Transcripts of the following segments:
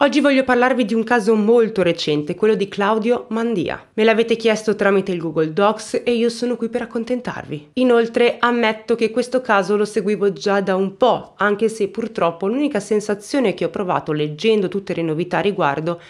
Oggi voglio parlarvi di un caso molto recente, quello di Claudio Mandia. Me l'avete chiesto tramite il Google Docs e io sono qui per accontentarvi. Inoltre ammetto che questo caso lo seguivo già da un po', anche se purtroppo l'unica sensazione che ho provato leggendo tutte le novità a riguardo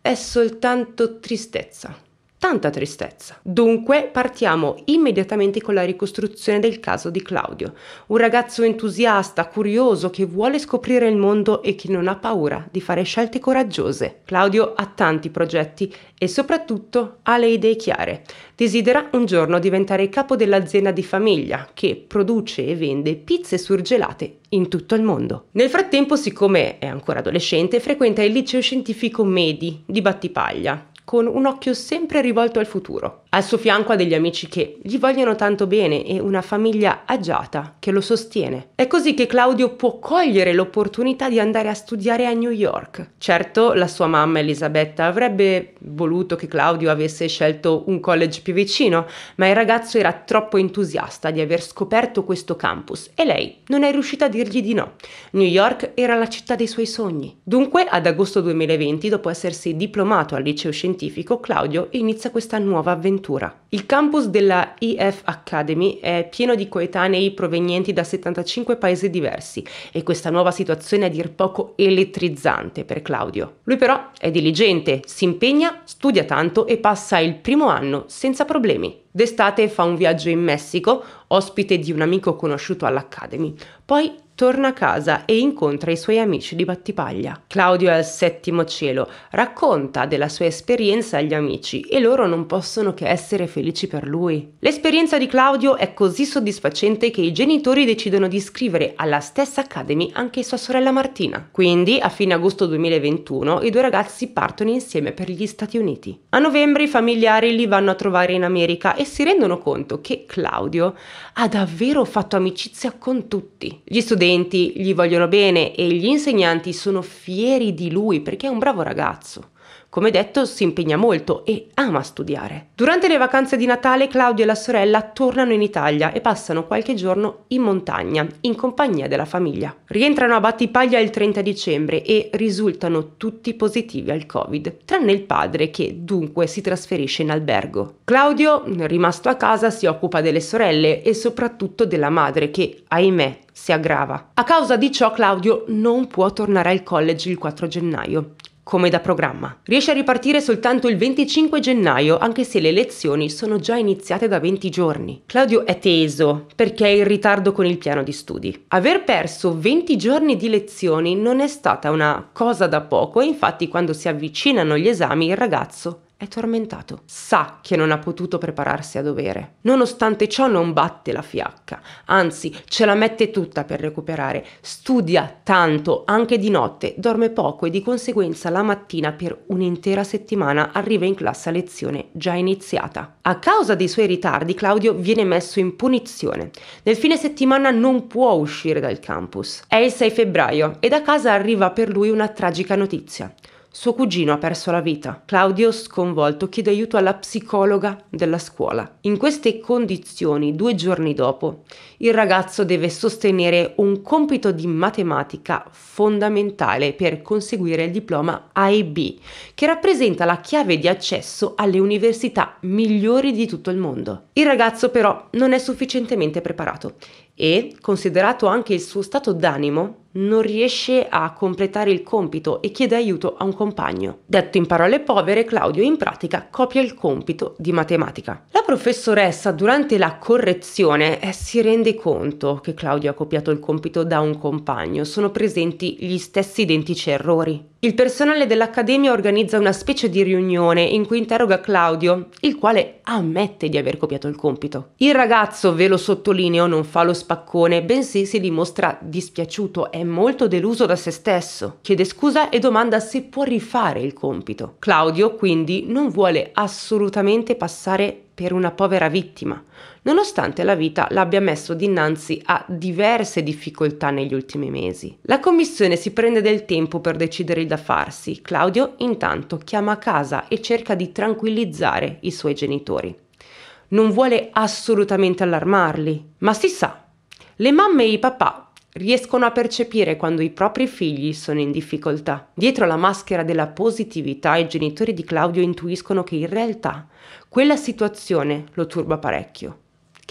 è soltanto tristezza tanta tristezza. Dunque partiamo immediatamente con la ricostruzione del caso di Claudio, un ragazzo entusiasta, curioso, che vuole scoprire il mondo e che non ha paura di fare scelte coraggiose. Claudio ha tanti progetti e soprattutto ha le idee chiare. Desidera un giorno diventare capo dell'azienda di famiglia che produce e vende pizze surgelate in tutto il mondo. Nel frattempo, siccome è ancora adolescente, frequenta il liceo scientifico Medi di Battipaglia con un occhio sempre rivolto al futuro. Al suo fianco ha degli amici che gli vogliono tanto bene e una famiglia agiata che lo sostiene. È così che Claudio può cogliere l'opportunità di andare a studiare a New York. Certo, la sua mamma Elisabetta avrebbe voluto che Claudio avesse scelto un college più vicino, ma il ragazzo era troppo entusiasta di aver scoperto questo campus e lei non è riuscita a dirgli di no. New York era la città dei suoi sogni. Dunque, ad agosto 2020, dopo essersi diplomato al liceo scientifico, scientifico, Claudio inizia questa nuova avventura. Il campus della EF Academy è pieno di coetanei provenienti da 75 paesi diversi e questa nuova situazione è dir poco elettrizzante per Claudio. Lui però è diligente, si impegna, studia tanto e passa il primo anno senza problemi. D'estate fa un viaggio in Messico, ospite di un amico conosciuto all'Academy. Poi torna a casa e incontra i suoi amici di Battipaglia. Claudio è al settimo cielo, racconta della sua esperienza agli amici e loro non possono che essere felici per lui. L'esperienza di Claudio è così soddisfacente che i genitori decidono di iscrivere alla stessa Academy anche sua sorella Martina. Quindi, a fine agosto 2021, i due ragazzi partono insieme per gli Stati Uniti. A novembre i familiari li vanno a trovare in America e si rendono conto che Claudio ha davvero fatto amicizia con tutti. Gli studenti studenti gli vogliono bene e gli insegnanti sono fieri di lui perché è un bravo ragazzo. Come detto, si impegna molto e ama studiare. Durante le vacanze di Natale Claudio e la sorella tornano in Italia e passano qualche giorno in montagna, in compagnia della famiglia. Rientrano a Battipaglia il 30 dicembre e risultano tutti positivi al Covid, tranne il padre che dunque si trasferisce in albergo. Claudio, rimasto a casa, si occupa delle sorelle e soprattutto della madre che, ahimè, si aggrava. A causa di ciò Claudio non può tornare al college il 4 gennaio come da programma. Riesce a ripartire soltanto il 25 gennaio, anche se le lezioni sono già iniziate da 20 giorni. Claudio è teso perché è in ritardo con il piano di studi. Aver perso 20 giorni di lezioni non è stata una cosa da poco infatti quando si avvicinano gli esami il ragazzo è tormentato, sa che non ha potuto prepararsi a dovere. Nonostante ciò non batte la fiacca, anzi ce la mette tutta per recuperare, studia tanto, anche di notte, dorme poco e di conseguenza la mattina per un'intera settimana arriva in classe a lezione già iniziata. A causa dei suoi ritardi Claudio viene messo in punizione. Nel fine settimana non può uscire dal campus. È il 6 febbraio e da casa arriva per lui una tragica notizia. Suo cugino ha perso la vita. Claudio, sconvolto, chiede aiuto alla psicologa della scuola. In queste condizioni, due giorni dopo, il ragazzo deve sostenere un compito di matematica fondamentale per conseguire il diploma AEB, che rappresenta la chiave di accesso alle università migliori di tutto il mondo. Il ragazzo però non è sufficientemente preparato e, considerato anche il suo stato d'animo, non riesce a completare il compito e chiede aiuto a un compagno. Detto in parole povere, Claudio in pratica copia il compito di matematica. La professoressa durante la correzione eh, si rende conto che Claudio ha copiato il compito da un compagno, sono presenti gli stessi identici errori. Il personale dell'Accademia organizza una specie di riunione in cui interroga Claudio, il quale ammette di aver copiato il compito. Il ragazzo, ve lo sottolineo, non fa lo spaccone, bensì si dimostra dispiaciuto, è molto deluso da se stesso, chiede scusa e domanda se può rifare il compito. Claudio quindi non vuole assolutamente passare per una povera vittima, nonostante la vita l'abbia messo dinanzi a diverse difficoltà negli ultimi mesi. La commissione si prende del tempo per decidere il da farsi. Claudio intanto chiama a casa e cerca di tranquillizzare i suoi genitori. Non vuole assolutamente allarmarli, ma si sa le mamme e i papà riescono a percepire quando i propri figli sono in difficoltà. Dietro la maschera della positività i genitori di Claudio intuiscono che in realtà quella situazione lo turba parecchio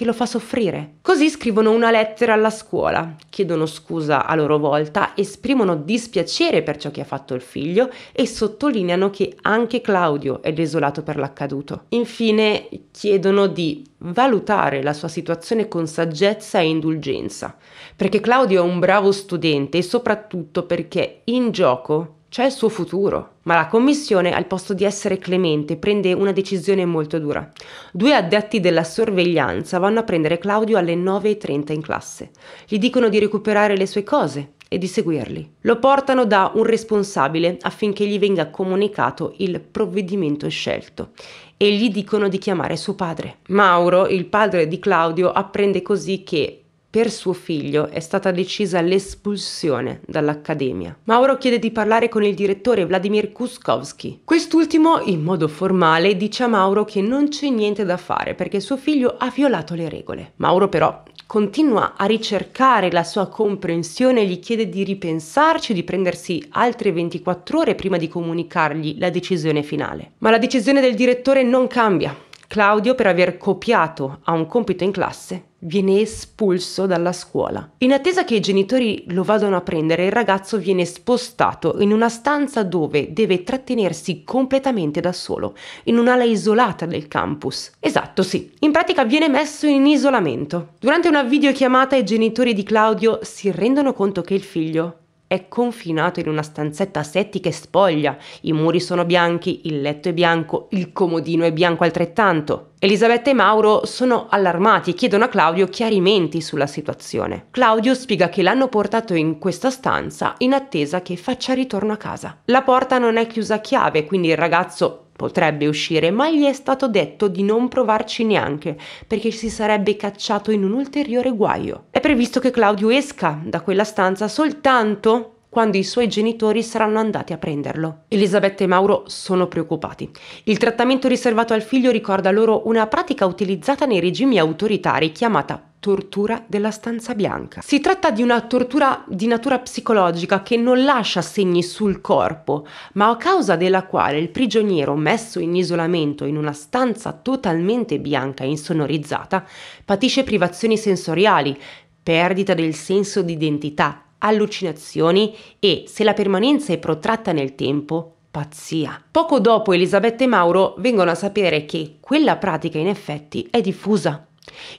che lo fa soffrire. Così scrivono una lettera alla scuola, chiedono scusa a loro volta, esprimono dispiacere per ciò che ha fatto il figlio e sottolineano che anche Claudio è desolato per l'accaduto. Infine chiedono di valutare la sua situazione con saggezza e indulgenza, perché Claudio è un bravo studente e soprattutto perché in gioco c'è il suo futuro. Ma la commissione, al posto di essere clemente, prende una decisione molto dura. Due addetti della sorveglianza vanno a prendere Claudio alle 9.30 in classe. Gli dicono di recuperare le sue cose e di seguirli. Lo portano da un responsabile affinché gli venga comunicato il provvedimento scelto e gli dicono di chiamare suo padre. Mauro, il padre di Claudio, apprende così che per suo figlio è stata decisa l'espulsione dall'Accademia. Mauro chiede di parlare con il direttore Vladimir Kuskowski. Quest'ultimo, in modo formale, dice a Mauro che non c'è niente da fare perché suo figlio ha violato le regole. Mauro però continua a ricercare la sua comprensione, e gli chiede di ripensarci, di prendersi altre 24 ore prima di comunicargli la decisione finale. Ma la decisione del direttore non cambia. Claudio, per aver copiato a un compito in classe, viene espulso dalla scuola. In attesa che i genitori lo vadano a prendere, il ragazzo viene spostato in una stanza dove deve trattenersi completamente da solo, in un'ala isolata del campus. Esatto, sì. In pratica viene messo in isolamento. Durante una videochiamata i genitori di Claudio si rendono conto che il figlio è confinato in una stanzetta settica e spoglia. I muri sono bianchi, il letto è bianco, il comodino è bianco altrettanto. Elisabetta e Mauro sono allarmati e chiedono a Claudio chiarimenti sulla situazione. Claudio spiega che l'hanno portato in questa stanza in attesa che faccia ritorno a casa. La porta non è chiusa a chiave, quindi il ragazzo Potrebbe uscire, ma gli è stato detto di non provarci neanche, perché si sarebbe cacciato in un ulteriore guaio. È previsto che Claudio esca da quella stanza soltanto quando i suoi genitori saranno andati a prenderlo. Elisabetta e Mauro sono preoccupati. Il trattamento riservato al figlio ricorda loro una pratica utilizzata nei regimi autoritari chiamata tortura della stanza bianca. Si tratta di una tortura di natura psicologica che non lascia segni sul corpo, ma a causa della quale il prigioniero messo in isolamento in una stanza totalmente bianca e insonorizzata patisce privazioni sensoriali, perdita del senso di identità, allucinazioni e, se la permanenza è protratta nel tempo, pazzia. Poco dopo Elisabetta e Mauro vengono a sapere che quella pratica in effetti è diffusa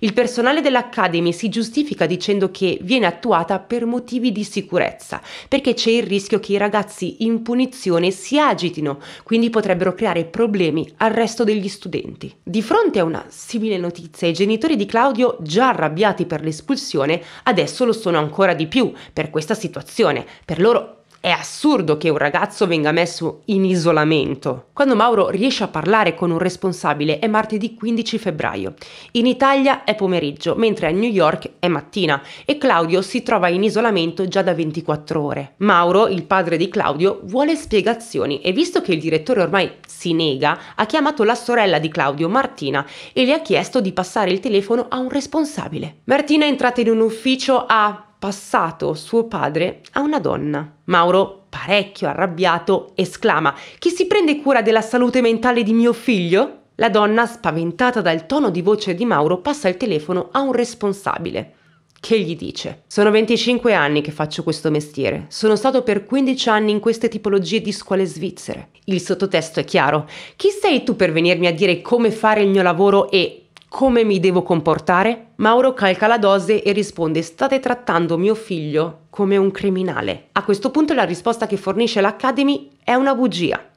il personale dell'Academy si giustifica dicendo che viene attuata per motivi di sicurezza, perché c'è il rischio che i ragazzi in punizione si agitino, quindi potrebbero creare problemi al resto degli studenti. Di fronte a una simile notizia, i genitori di Claudio, già arrabbiati per l'espulsione, adesso lo sono ancora di più per questa situazione. Per loro è assurdo che un ragazzo venga messo in isolamento. Quando Mauro riesce a parlare con un responsabile è martedì 15 febbraio. In Italia è pomeriggio, mentre a New York è mattina e Claudio si trova in isolamento già da 24 ore. Mauro, il padre di Claudio, vuole spiegazioni e visto che il direttore ormai si nega, ha chiamato la sorella di Claudio, Martina, e le ha chiesto di passare il telefono a un responsabile. Martina è entrata in un ufficio a passato suo padre a una donna. Mauro, parecchio arrabbiato, esclama: Chi si prende cura della salute mentale di mio figlio? La donna, spaventata dal tono di voce di Mauro, passa il telefono a un responsabile che gli dice: Sono 25 anni che faccio questo mestiere, sono stato per 15 anni in queste tipologie di scuole svizzere. Il sottotesto è chiaro: chi sei tu per venirmi a dire come fare il mio lavoro e come mi devo comportare? Mauro calca la dose e risponde state trattando mio figlio come un criminale. A questo punto la risposta che fornisce l'Academy è una bugia.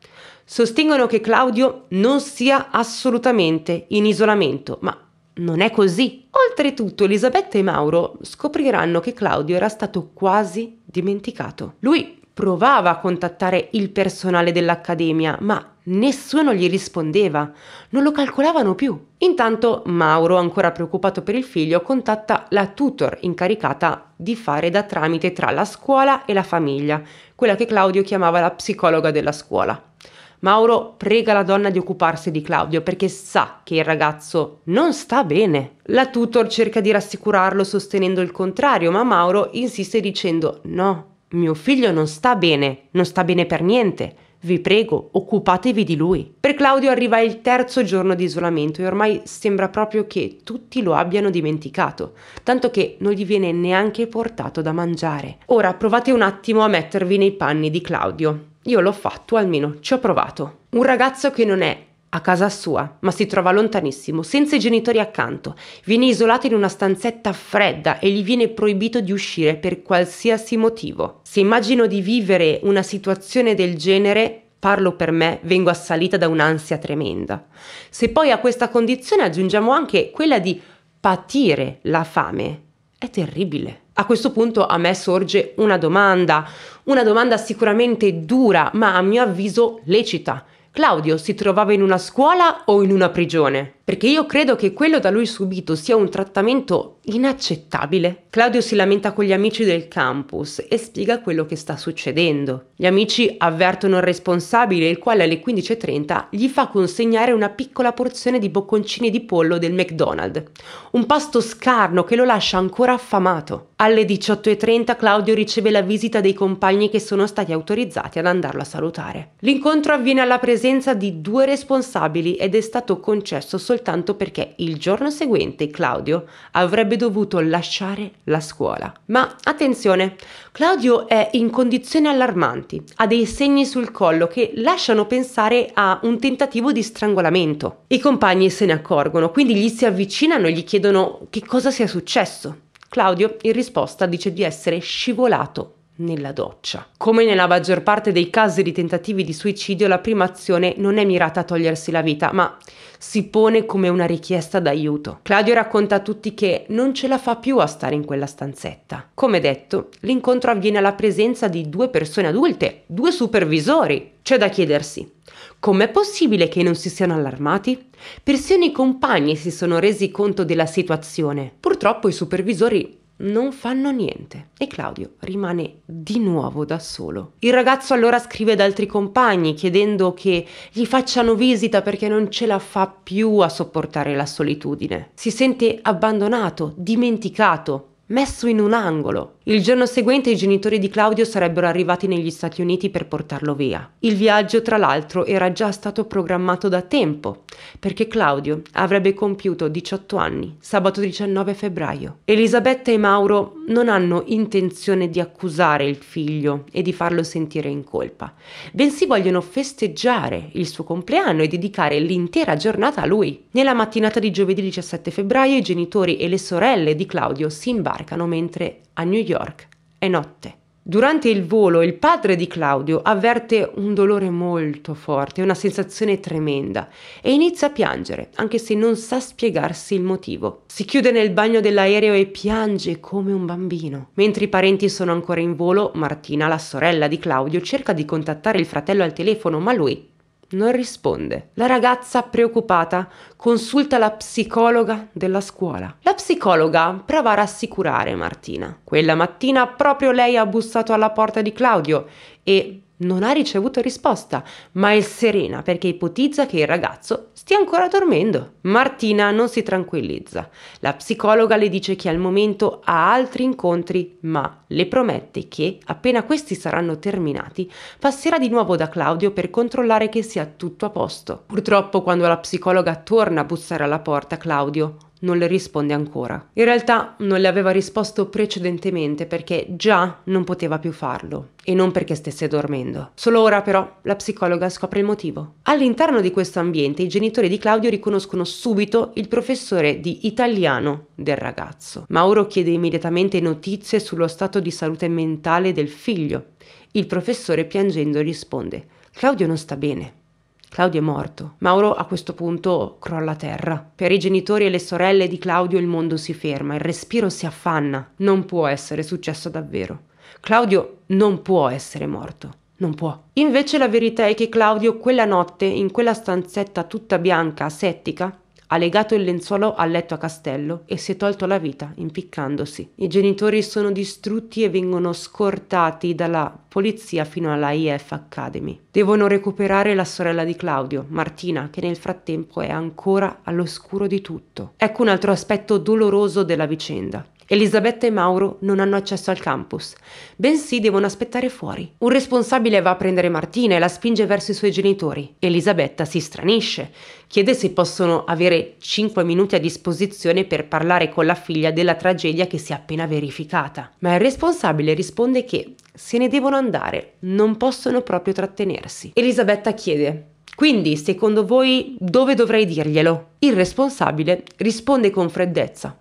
Sostengono che Claudio non sia assolutamente in isolamento, ma non è così. Oltretutto Elisabetta e Mauro scopriranno che Claudio era stato quasi dimenticato. Lui provava a contattare il personale dell'Accademia, ma Nessuno gli rispondeva, non lo calcolavano più. Intanto Mauro, ancora preoccupato per il figlio, contatta la tutor incaricata di fare da tramite tra la scuola e la famiglia, quella che Claudio chiamava la psicologa della scuola. Mauro prega la donna di occuparsi di Claudio perché sa che il ragazzo non sta bene. La tutor cerca di rassicurarlo sostenendo il contrario, ma Mauro insiste dicendo no, mio figlio non sta bene, non sta bene per niente. Vi prego, occupatevi di lui. Per Claudio arriva il terzo giorno di isolamento e ormai sembra proprio che tutti lo abbiano dimenticato, tanto che non gli viene neanche portato da mangiare. Ora provate un attimo a mettervi nei panni di Claudio. Io l'ho fatto, almeno ci ho provato. Un ragazzo che non è a casa sua, ma si trova lontanissimo, senza i genitori accanto. Viene isolato in una stanzetta fredda e gli viene proibito di uscire per qualsiasi motivo. Se immagino di vivere una situazione del genere, parlo per me, vengo assalita da un'ansia tremenda. Se poi a questa condizione aggiungiamo anche quella di patire la fame, è terribile. A questo punto a me sorge una domanda, una domanda sicuramente dura, ma a mio avviso lecita Claudio si trovava in una scuola o in una prigione? perché io credo che quello da lui subito sia un trattamento inaccettabile. Claudio si lamenta con gli amici del campus e spiega quello che sta succedendo. Gli amici avvertono il responsabile, il quale alle 15.30 gli fa consegnare una piccola porzione di bocconcini di pollo del McDonald's, un pasto scarno che lo lascia ancora affamato. Alle 18.30 Claudio riceve la visita dei compagni che sono stati autorizzati ad andarlo a salutare. L'incontro avviene alla presenza di due responsabili ed è stato concesso soltanto soltanto perché il giorno seguente Claudio avrebbe dovuto lasciare la scuola. Ma attenzione, Claudio è in condizioni allarmanti, ha dei segni sul collo che lasciano pensare a un tentativo di strangolamento. I compagni se ne accorgono, quindi gli si avvicinano e gli chiedono che cosa sia successo. Claudio in risposta dice di essere scivolato nella doccia. Come nella maggior parte dei casi di tentativi di suicidio, la prima azione non è mirata a togliersi la vita, ma si pone come una richiesta d'aiuto. Claudio racconta a tutti che non ce la fa più a stare in quella stanzetta. Come detto, l'incontro avviene alla presenza di due persone adulte, due supervisori. C'è da chiedersi, com'è possibile che non si siano allarmati? Persino i compagni si sono resi conto della situazione. Purtroppo i supervisori non fanno niente e Claudio rimane di nuovo da solo. Il ragazzo allora scrive ad altri compagni chiedendo che gli facciano visita perché non ce la fa più a sopportare la solitudine. Si sente abbandonato, dimenticato, messo in un angolo. Il giorno seguente i genitori di Claudio sarebbero arrivati negli Stati Uniti per portarlo via. Il viaggio, tra l'altro, era già stato programmato da tempo, perché Claudio avrebbe compiuto 18 anni sabato 19 febbraio. Elisabetta e Mauro non hanno intenzione di accusare il figlio e di farlo sentire in colpa, bensì vogliono festeggiare il suo compleanno e dedicare l'intera giornata a lui. Nella mattinata di giovedì 17 febbraio i genitori e le sorelle di Claudio si imbarcano mentre a New York. È notte. Durante il volo il padre di Claudio avverte un dolore molto forte, una sensazione tremenda e inizia a piangere, anche se non sa spiegarsi il motivo. Si chiude nel bagno dell'aereo e piange come un bambino. Mentre i parenti sono ancora in volo, Martina, la sorella di Claudio, cerca di contattare il fratello al telefono, ma lui non risponde. La ragazza, preoccupata, consulta la psicologa della scuola. La psicologa prova a rassicurare Martina. Quella mattina proprio lei ha bussato alla porta di Claudio e non ha ricevuto risposta, ma è serena perché ipotizza che il ragazzo stia ancora dormendo. Martina non si tranquillizza. La psicologa le dice che al momento ha altri incontri, ma le promette che, appena questi saranno terminati, passerà di nuovo da Claudio per controllare che sia tutto a posto. Purtroppo, quando la psicologa torna a bussare alla porta, Claudio non le risponde ancora. In realtà non le aveva risposto precedentemente perché già non poteva più farlo e non perché stesse dormendo. Solo ora però la psicologa scopre il motivo. All'interno di questo ambiente i genitori di Claudio riconoscono subito il professore di italiano del ragazzo. Mauro chiede immediatamente notizie sullo stato di salute mentale del figlio. Il professore piangendo risponde Claudio non sta bene. Claudio è morto. Mauro a questo punto crolla a terra. Per i genitori e le sorelle di Claudio il mondo si ferma, il respiro si affanna. Non può essere successo davvero. Claudio non può essere morto. Non può. Invece la verità è che Claudio quella notte, in quella stanzetta tutta bianca, settica, ha legato il lenzuolo al letto a castello e si è tolto la vita, impiccandosi. I genitori sono distrutti e vengono scortati dalla polizia fino alla IF Academy. Devono recuperare la sorella di Claudio, Martina, che nel frattempo è ancora all'oscuro di tutto. Ecco un altro aspetto doloroso della vicenda. Elisabetta e Mauro non hanno accesso al campus, bensì devono aspettare fuori. Un responsabile va a prendere Martina e la spinge verso i suoi genitori. Elisabetta si stranisce, chiede se possono avere 5 minuti a disposizione per parlare con la figlia della tragedia che si è appena verificata. Ma il responsabile risponde che se ne devono andare, non possono proprio trattenersi. Elisabetta chiede quindi, secondo voi, dove dovrei dirglielo? Il responsabile risponde con freddezza.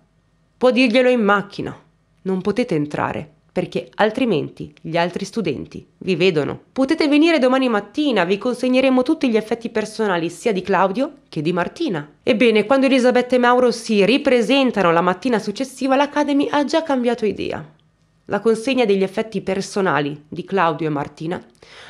Può dirglielo in macchina. Non potete entrare perché altrimenti gli altri studenti vi vedono. Potete venire domani mattina, vi consegneremo tutti gli effetti personali sia di Claudio che di Martina. Ebbene, quando Elisabetta e Mauro si ripresentano la mattina successiva, l'Academy ha già cambiato idea. La consegna degli effetti personali di Claudio e Martina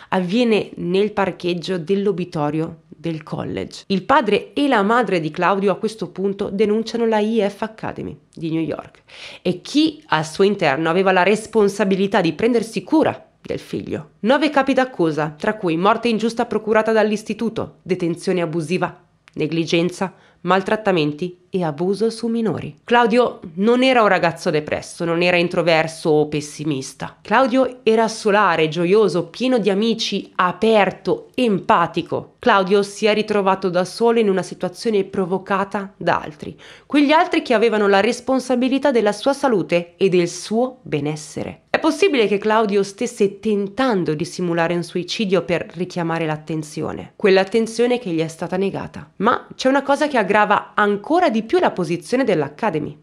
avviene nel parcheggio dell'obitorio del college. Il padre e la madre di Claudio a questo punto denunciano la IF Academy di New York e chi al suo interno aveva la responsabilità di prendersi cura del figlio. Nove capi d'accusa, tra cui morte ingiusta procurata dall'istituto, detenzione abusiva, negligenza, maltrattamenti e abuso su minori. Claudio non era un ragazzo depresso, non era introverso o pessimista. Claudio era solare, gioioso, pieno di amici, aperto, empatico. Claudio si è ritrovato da solo in una situazione provocata da altri, quegli altri che avevano la responsabilità della sua salute e del suo benessere. È possibile che Claudio stesse tentando di simulare un suicidio per richiamare l'attenzione, quell'attenzione che gli è stata negata. Ma c'è una cosa che aggrava ancora di più la posizione dell'Academy.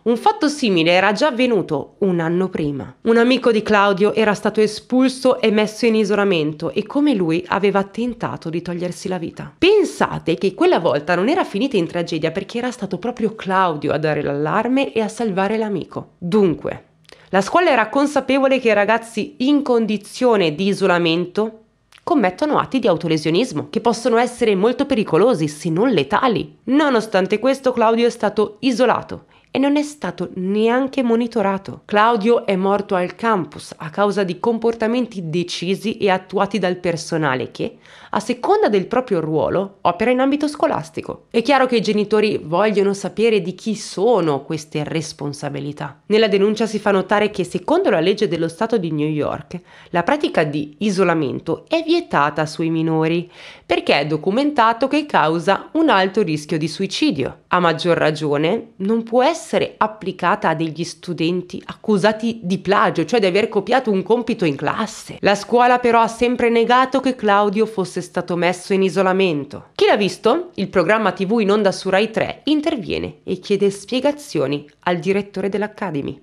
Un fatto simile era già avvenuto un anno prima. Un amico di Claudio era stato espulso e messo in isolamento e come lui aveva tentato di togliersi la vita. Pensate che quella volta non era finita in tragedia perché era stato proprio Claudio a dare l'allarme e a salvare l'amico. Dunque, la scuola era consapevole che i ragazzi in condizione di isolamento commettono atti di autolesionismo, che possono essere molto pericolosi se non letali. Nonostante questo Claudio è stato isolato e non è stato neanche monitorato. Claudio è morto al campus a causa di comportamenti decisi e attuati dal personale che, a seconda del proprio ruolo, opera in ambito scolastico. È chiaro che i genitori vogliono sapere di chi sono queste responsabilità. Nella denuncia si fa notare che secondo la legge dello Stato di New York, la pratica di isolamento è vietata sui minori perché è documentato che causa un alto rischio di suicidio. A maggior ragione, non può essere applicata a degli studenti accusati di plagio, cioè di aver copiato un compito in classe. La scuola però ha sempre negato che Claudio fosse fosse stato messo in isolamento. Chi l'ha visto? Il programma TV in onda su Rai 3 interviene e chiede spiegazioni al direttore dell'Academy,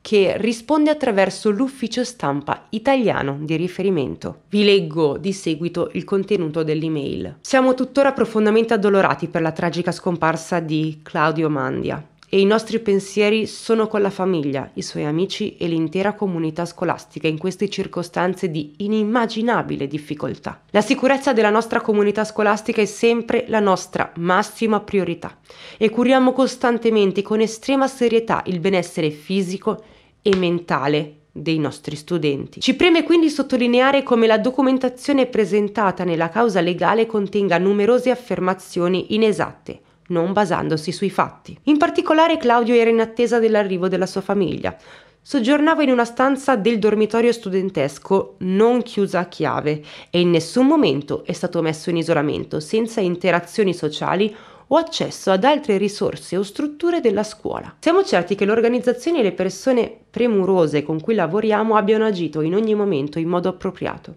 che risponde attraverso l'ufficio stampa italiano di riferimento. Vi leggo di seguito il contenuto dell'email. Siamo tuttora profondamente addolorati per la tragica scomparsa di Claudio Mandia e i nostri pensieri sono con la famiglia, i suoi amici e l'intera comunità scolastica in queste circostanze di inimmaginabile difficoltà. La sicurezza della nostra comunità scolastica è sempre la nostra massima priorità e curiamo costantemente con estrema serietà il benessere fisico e mentale dei nostri studenti. Ci preme quindi sottolineare come la documentazione presentata nella causa legale contenga numerose affermazioni inesatte non basandosi sui fatti. In particolare Claudio era in attesa dell'arrivo della sua famiglia. Soggiornava in una stanza del dormitorio studentesco non chiusa a chiave e in nessun momento è stato messo in isolamento senza interazioni sociali o accesso ad altre risorse o strutture della scuola. Siamo certi che l'organizzazione e le persone premurose con cui lavoriamo abbiano agito in ogni momento in modo appropriato.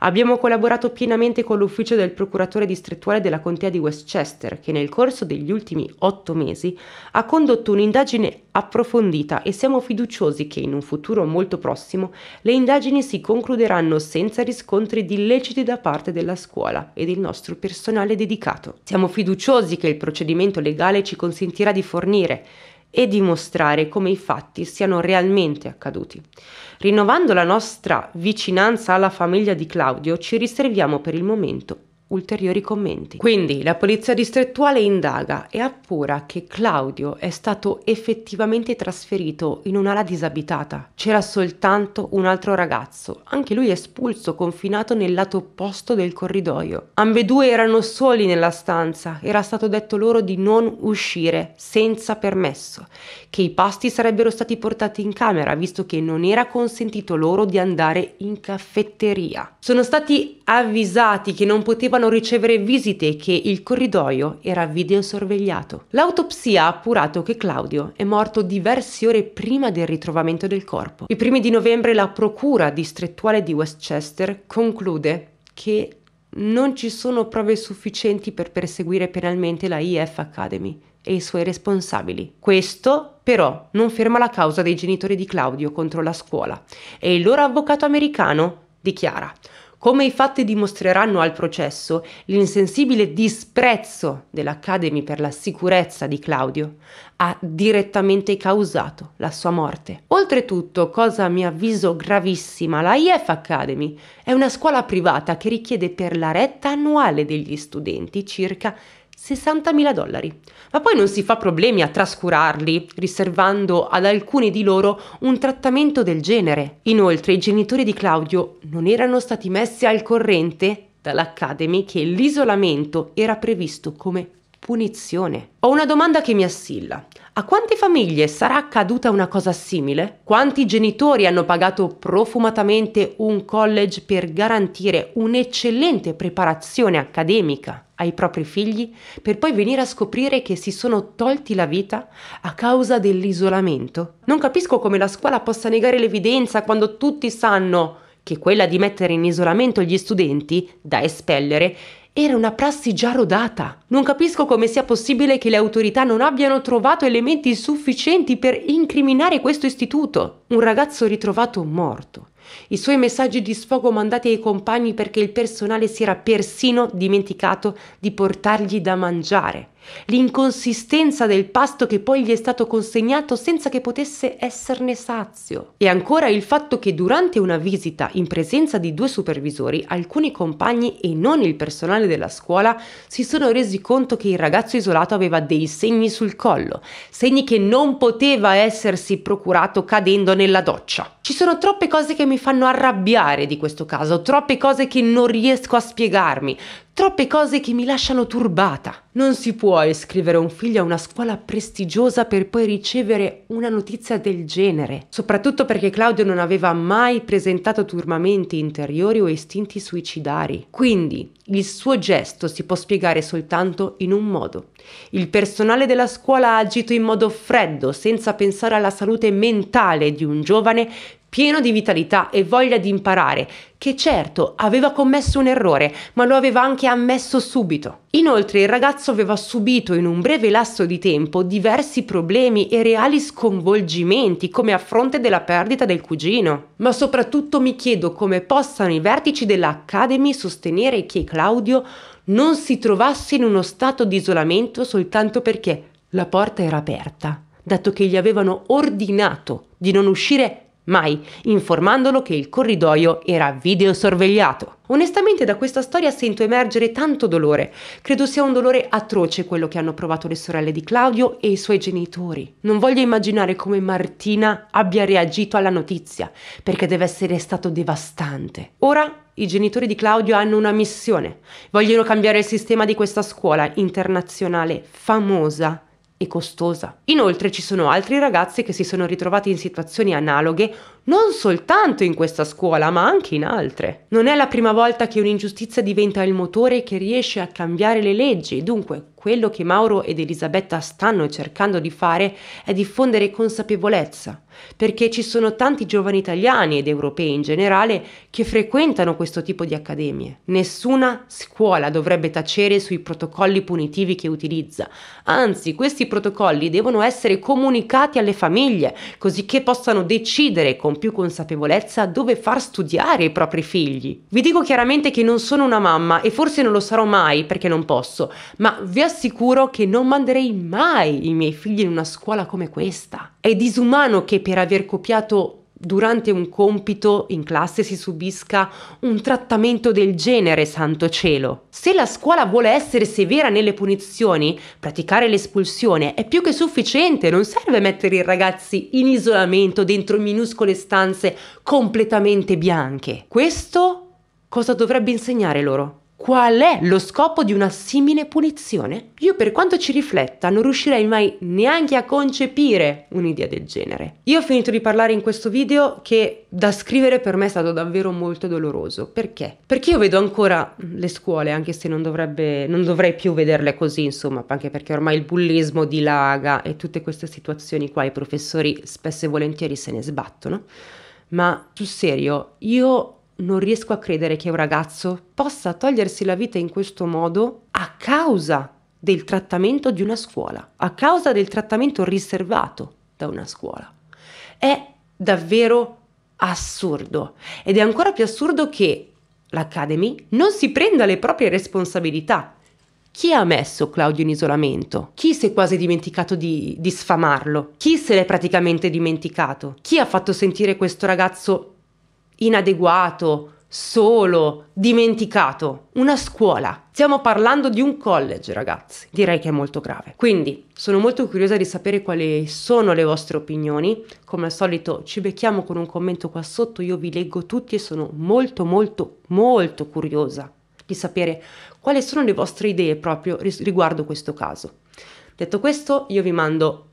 Abbiamo collaborato pienamente con l'ufficio del procuratore distrettuale della contea di Westchester, che nel corso degli ultimi otto mesi ha condotto un'indagine approfondita e siamo fiduciosi che in un futuro molto prossimo le indagini si concluderanno senza riscontri di illeciti da parte della scuola e del nostro personale dedicato. Siamo fiduciosi che il procedimento legale ci consentirà di fornire e dimostrare come i fatti siano realmente accaduti. Rinnovando la nostra vicinanza alla famiglia di Claudio, ci riserviamo per il momento ulteriori commenti. Quindi la polizia distrettuale indaga e appura che Claudio è stato effettivamente trasferito in un'ala disabitata. C'era soltanto un altro ragazzo, anche lui espulso, confinato nel lato opposto del corridoio. Ambedue erano soli nella stanza, era stato detto loro di non uscire senza permesso, che i pasti sarebbero stati portati in camera, visto che non era consentito loro di andare in caffetteria. Sono stati avvisati che non potevano potevano ricevere visite e che il corridoio era videosorvegliato. L'autopsia ha appurato che Claudio è morto diverse ore prima del ritrovamento del corpo. I primi di novembre la procura distrettuale di Westchester conclude che non ci sono prove sufficienti per perseguire penalmente la IF Academy e i suoi responsabili. Questo però non ferma la causa dei genitori di Claudio contro la scuola e il loro avvocato americano dichiara come i fatti dimostreranno al processo, l'insensibile disprezzo dell'Academy per la sicurezza di Claudio ha direttamente causato la sua morte. Oltretutto, cosa a mio avviso gravissima, la IF Academy è una scuola privata che richiede per la retta annuale degli studenti circa 60.000 dollari. Ma poi non si fa problemi a trascurarli, riservando ad alcuni di loro un trattamento del genere. Inoltre i genitori di Claudio non erano stati messi al corrente dall'Academy che l'isolamento era previsto come punizione. Ho una domanda che mi assilla. A quante famiglie sarà accaduta una cosa simile? Quanti genitori hanno pagato profumatamente un college per garantire un'eccellente preparazione accademica ai propri figli per poi venire a scoprire che si sono tolti la vita a causa dell'isolamento? Non capisco come la scuola possa negare l'evidenza quando tutti sanno che quella di mettere in isolamento gli studenti da espellere era una prassi già rodata. Non capisco come sia possibile che le autorità non abbiano trovato elementi sufficienti per incriminare questo istituto. Un ragazzo ritrovato morto. I suoi messaggi di sfogo mandati ai compagni perché il personale si era persino dimenticato di portargli da mangiare l'inconsistenza del pasto che poi gli è stato consegnato senza che potesse esserne sazio. E ancora il fatto che durante una visita in presenza di due supervisori, alcuni compagni e non il personale della scuola si sono resi conto che il ragazzo isolato aveva dei segni sul collo, segni che non poteva essersi procurato cadendo nella doccia. Ci sono troppe cose che mi fanno arrabbiare di questo caso, troppe cose che non riesco a spiegarmi, Troppe cose che mi lasciano turbata. Non si può iscrivere un figlio a una scuola prestigiosa per poi ricevere una notizia del genere, soprattutto perché Claudio non aveva mai presentato turbamenti interiori o istinti suicidari. Quindi il suo gesto si può spiegare soltanto in un modo. Il personale della scuola ha agito in modo freddo, senza pensare alla salute mentale di un giovane pieno di vitalità e voglia di imparare, che certo aveva commesso un errore, ma lo aveva anche ammesso subito. Inoltre il ragazzo aveva subito in un breve lasso di tempo diversi problemi e reali sconvolgimenti come a fronte della perdita del cugino. Ma soprattutto mi chiedo come possano i vertici dell'Academy sostenere che Claudio non si trovasse in uno stato di isolamento soltanto perché la porta era aperta, dato che gli avevano ordinato di non uscire mai, informandolo che il corridoio era videosorvegliato. Onestamente da questa storia sento emergere tanto dolore. Credo sia un dolore atroce quello che hanno provato le sorelle di Claudio e i suoi genitori. Non voglio immaginare come Martina abbia reagito alla notizia, perché deve essere stato devastante. Ora i genitori di Claudio hanno una missione. Vogliono cambiare il sistema di questa scuola internazionale famosa e costosa. Inoltre ci sono altri ragazzi che si sono ritrovati in situazioni analoghe non soltanto in questa scuola, ma anche in altre. Non è la prima volta che un'ingiustizia diventa il motore che riesce a cambiare le leggi, dunque quello che Mauro ed Elisabetta stanno cercando di fare è diffondere consapevolezza, perché ci sono tanti giovani italiani ed europei in generale che frequentano questo tipo di accademie. Nessuna scuola dovrebbe tacere sui protocolli punitivi che utilizza, anzi questi protocolli devono essere comunicati alle famiglie, così che possano decidere con più consapevolezza dove far studiare i propri figli. Vi dico chiaramente che non sono una mamma e forse non lo sarò mai perché non posso, ma vi assicuro che non manderei mai i miei figli in una scuola come questa. È disumano che per aver copiato durante un compito in classe si subisca un trattamento del genere, santo cielo. Se la scuola vuole essere severa nelle punizioni, praticare l'espulsione è più che sufficiente, non serve mettere i ragazzi in isolamento dentro minuscole stanze completamente bianche. Questo cosa dovrebbe insegnare loro? Qual è lo scopo di una simile punizione? Io per quanto ci rifletta non riuscirei mai neanche a concepire un'idea del genere. Io ho finito di parlare in questo video che da scrivere per me è stato davvero molto doloroso. Perché? Perché io vedo ancora le scuole, anche se non, dovrebbe, non dovrei più vederle così, insomma, anche perché ormai il bullismo dilaga e tutte queste situazioni qua i professori spesso e volentieri se ne sbattono. Ma sul serio, io non riesco a credere che un ragazzo possa togliersi la vita in questo modo a causa del trattamento di una scuola, a causa del trattamento riservato da una scuola. È davvero assurdo ed è ancora più assurdo che l'Academy non si prenda le proprie responsabilità. Chi ha messo Claudio in isolamento? Chi si è quasi dimenticato di, di sfamarlo? Chi se l'è praticamente dimenticato? Chi ha fatto sentire questo ragazzo inadeguato, solo, dimenticato, una scuola. Stiamo parlando di un college, ragazzi. Direi che è molto grave. Quindi sono molto curiosa di sapere quali sono le vostre opinioni. Come al solito ci becchiamo con un commento qua sotto, io vi leggo tutti e sono molto molto molto curiosa di sapere quali sono le vostre idee proprio riguardo questo caso. Detto questo, io vi mando